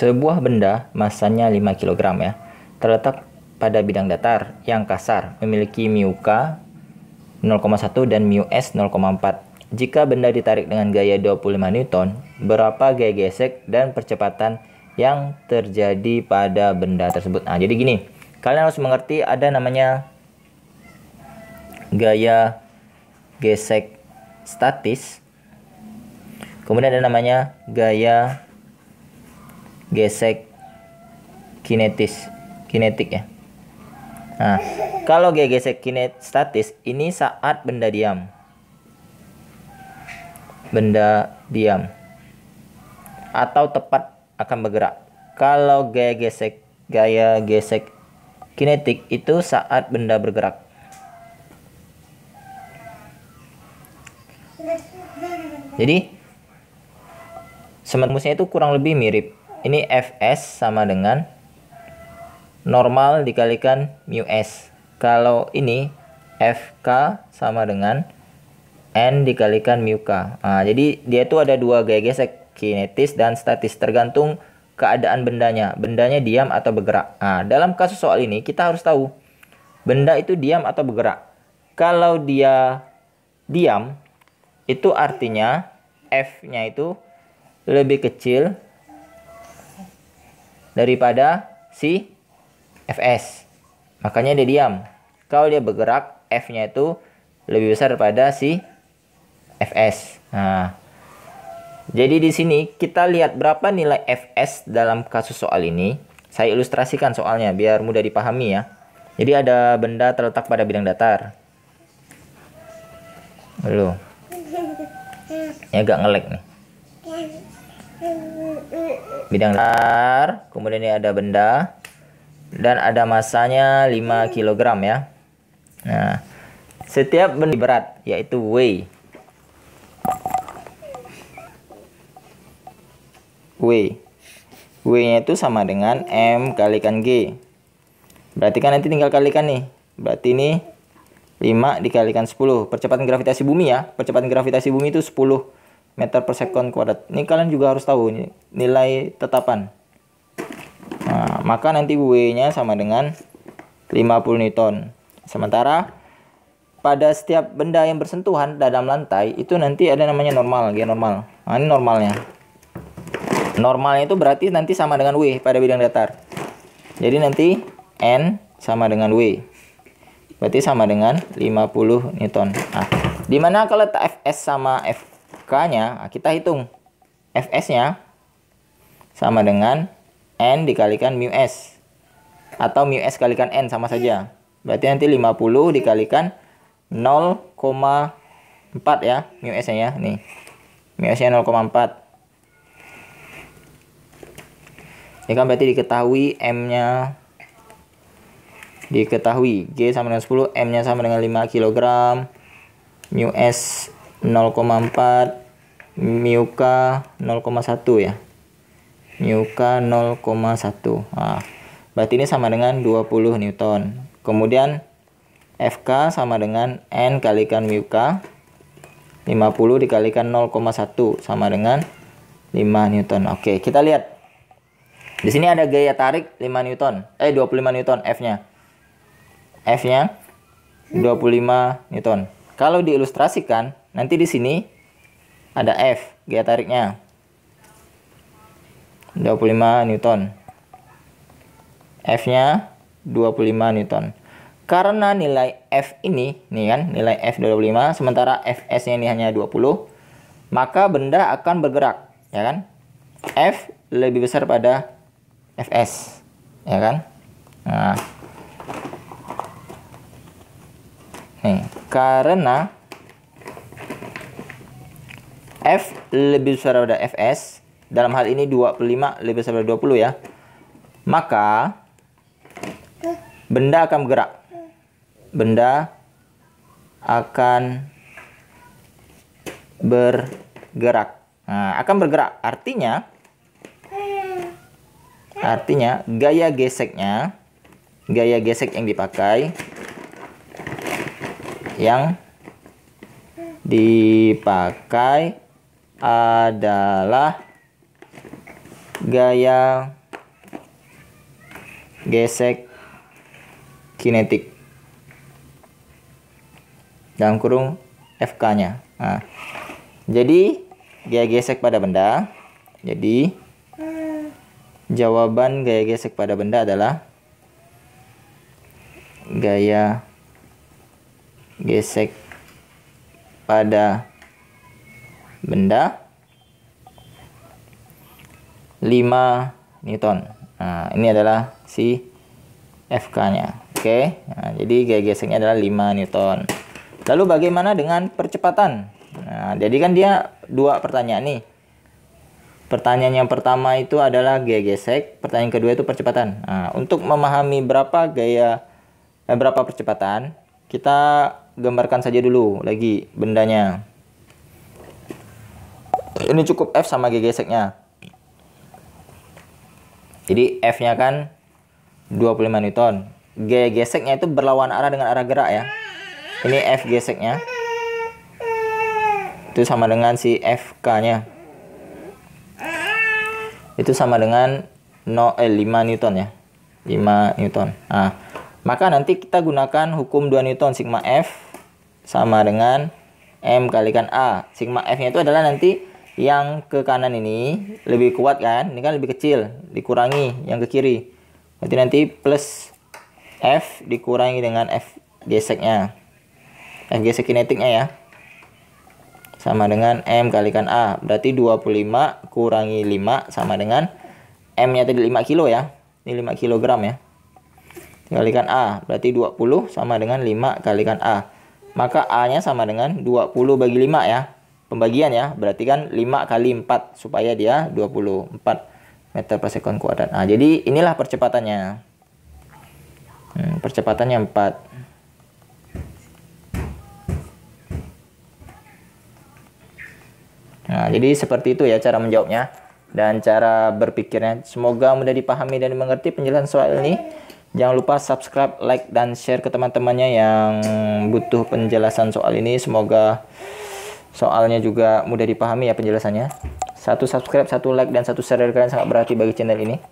Sebuah benda masanya 5 kg ya, terletak pada bidang datar yang kasar, memiliki mu K 0,1 dan mu S 0,4. Jika benda ditarik dengan gaya 25 Newton, berapa gaya gesek dan percepatan yang terjadi pada benda tersebut? Nah, jadi gini, kalian harus mengerti ada namanya gaya gesek statis. Kemudian ada namanya gaya gesek kinetis kinetik ya Nah, kalau G gesek kinet statis ini saat benda diam. Benda diam. Atau tepat akan bergerak. Kalau gaya gesek gaya gesek kinetik itu saat benda bergerak. Jadi sementara itu kurang lebih mirip ini fs sama dengan normal dikalikan mu s kalau ini fk sama dengan n dikalikan mu k nah, jadi dia itu ada dua gaya gesek kinetis dan statis tergantung keadaan bendanya bendanya diam atau bergerak nah, dalam kasus soal ini kita harus tahu benda itu diam atau bergerak kalau dia diam itu artinya f nya itu lebih kecil daripada si FS. Makanya dia diam. Kalau dia bergerak, F-nya itu lebih besar daripada si FS. Nah, jadi di sini kita lihat berapa nilai FS dalam kasus soal ini. Saya ilustrasikan soalnya biar mudah dipahami ya. Jadi ada benda terletak pada bidang datar. Halo. Ini agak ngelek nih bidang dasar kemudian ini ada benda dan ada masanya 5 kg ya nah setiap benda berat yaitu W W W nya itu sama dengan M kalikan G berarti kan nanti tinggal kalikan nih berarti ini 5 dikalikan 10 percepatan gravitasi bumi ya percepatan gravitasi bumi itu 10 meter per sekon kuadrat. Ini kalian juga harus tahu nilai tetapan. Nah, maka nanti W-nya sama dengan 50 Newton. Sementara pada setiap benda yang bersentuhan dalam lantai itu nanti ada namanya normal, dia normal. Nah, ini normalnya. Normalnya itu berarti nanti sama dengan W pada bidang datar. Jadi nanti N sama dengan W. Berarti sama dengan 50 Newton. Nah, dimana kalau Fs sama F fk nya kita hitung Fs-nya sama dengan N dikalikan mu S. Atau mu S kalikan N sama saja. Berarti nanti 50 dikalikan 0,4 ya mu S-nya ya. Nih. Mu S-nya 0,4. Ya kan berarti diketahui M-nya diketahui G sama dengan 10, M-nya sama dengan 5 kg, mu S 0,4 Miuka 0,1 ya Miuka 0,1 nah, berarti ini sama dengan 20 Newton kemudian FK sama dengan N kalikan Miuka 50 dikalikan 0,1 sama dengan 5 Newton oke kita lihat di sini ada gaya tarik 5 Newton eh 25 Newton F nya F nya 25 Newton kalau diilustrasikan, nanti di sini ada F, gaya tariknya. 25 Newton. F-nya 25 Newton. Karena nilai F ini, nih kan, nilai F 25, sementara Fs-nya ini hanya 20, maka benda akan bergerak, ya kan? F lebih besar pada Fs, ya kan? Nah, Nih, hmm. karena F lebih besar daripada Fs, dalam hal ini 25 lebih besar daripada 20 ya. Maka benda akan bergerak. Benda akan bergerak. Nah, akan bergerak. Artinya artinya gaya geseknya gaya gesek yang dipakai yang dipakai adalah gaya gesek kinetik dalam kurung FK-nya. Nah, jadi gaya gesek pada benda. Jadi jawaban gaya gesek pada benda adalah gaya gesek pada benda 5 Newton. Nah, ini adalah si FK-nya. Oke. Nah, jadi gaya geseknya adalah 5 Newton. Lalu bagaimana dengan percepatan? Nah, jadi kan dia dua pertanyaan nih. Pertanyaan yang pertama itu adalah gaya gesek, pertanyaan kedua itu percepatan. Nah, untuk memahami berapa gaya eh, berapa percepatan, kita gambarkan saja dulu lagi bendanya. Ini cukup F sama G geseknya. Jadi F-nya kan 25 Newton. G geseknya itu berlawan arah dengan arah gerak ya. Ini F geseknya. Itu sama dengan si FK-nya. Itu sama dengan 0, eh, 5 Newton ya. 5 Newton. Ah. Maka nanti kita gunakan hukum 2 Newton sigma F sama dengan M kalikan A. Sigma F-nya itu adalah nanti yang ke kanan ini lebih kuat kan? Ini kan lebih kecil, dikurangi yang ke kiri. Berarti nanti plus F dikurangi dengan F geseknya. F gesek kinetiknya ya. Sama dengan M kalikan A. Berarti 25 kurangi 5 sama dengan M-nya tadi 5 kilo ya. Ini 5 kilogram ya kalikan A. Berarti 20 sama dengan 5 kalikan A. Maka A-nya sama dengan 20 bagi 5 ya. Pembagian ya. Berarti kan 5 kali 4 supaya dia 24 meter per second kuadrat. Nah, jadi inilah percepatannya. Hmm, percepatannya 4. Nah, jadi seperti itu ya cara menjawabnya dan cara berpikirnya. Semoga mudah dipahami dan mengerti penjelasan soal ini. Jangan lupa subscribe, like, dan share ke teman-temannya yang butuh penjelasan soal ini. Semoga soalnya juga mudah dipahami ya penjelasannya. Satu subscribe, satu like, dan satu share dari kalian sangat berarti bagi channel ini.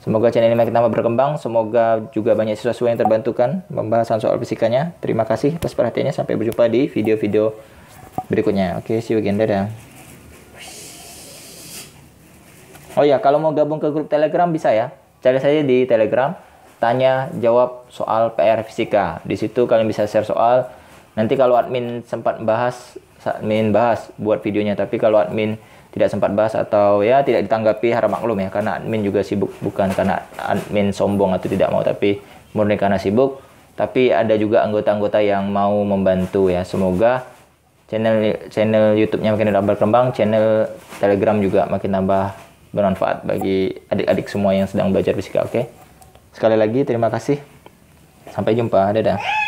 Semoga channel ini makin tambah berkembang. Semoga juga banyak siswa-siswa yang terbantukan pembahasan soal fisikanya. Terima kasih atas perhatiannya. Sampai berjumpa di video-video berikutnya. Oke, okay, see you again. Dadah. Oh ya, kalau mau gabung ke grup Telegram bisa ya. Cari saja di Telegram tanya jawab soal PR fisika. Di situ kalian bisa share soal. Nanti kalau admin sempat bahas, admin bahas buat videonya. Tapi kalau admin tidak sempat bahas atau ya tidak ditanggapi harap maklum ya karena admin juga sibuk bukan karena admin sombong atau tidak mau tapi murni karena sibuk tapi ada juga anggota-anggota yang mau membantu ya semoga channel channel YouTube-nya makin tambah berkembang channel Telegram juga makin tambah bermanfaat bagi adik-adik semua yang sedang belajar fisika oke okay? Sekali lagi terima kasih. Sampai jumpa. Dadah.